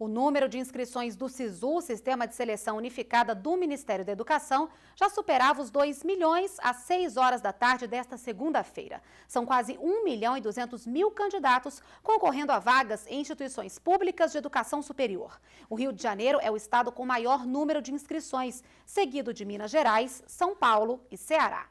O número de inscrições do SISU, Sistema de Seleção Unificada do Ministério da Educação, já superava os 2 milhões às 6 horas da tarde desta segunda-feira. São quase 1 milhão e 200 mil candidatos concorrendo a vagas em instituições públicas de educação superior. O Rio de Janeiro é o estado com maior número de inscrições, seguido de Minas Gerais, São Paulo e Ceará.